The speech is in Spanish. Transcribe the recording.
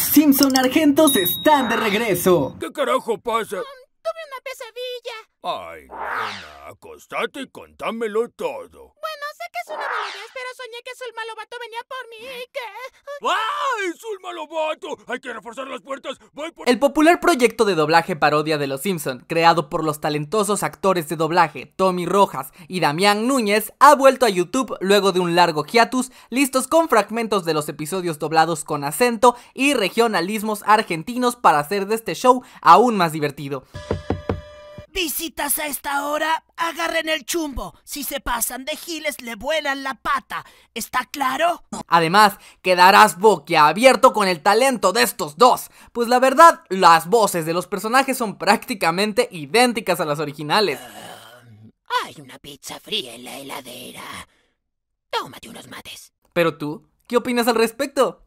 Los Simpson argentos están de regreso. ¿Qué carajo pasa? Mm, tuve una pesadilla. Ay, nena, acostate y contámelo todo venía por mí ¡Hay que reforzar El popular proyecto de doblaje parodia de Los Simpson, creado por los talentosos actores de doblaje Tommy Rojas y Damián Núñez, ha vuelto a YouTube luego de un largo hiatus, listos con fragmentos de los episodios doblados con acento y regionalismos argentinos para hacer de este show aún más divertido visitas a esta hora, agarren el chumbo. Si se pasan de giles, le vuelan la pata. ¿Está claro? Además, quedarás boquiabierto con el talento de estos dos. Pues la verdad, las voces de los personajes son prácticamente idénticas a las originales. Ah, hay una pizza fría en la heladera. Tómate unos mates. Pero tú, ¿qué opinas al respecto?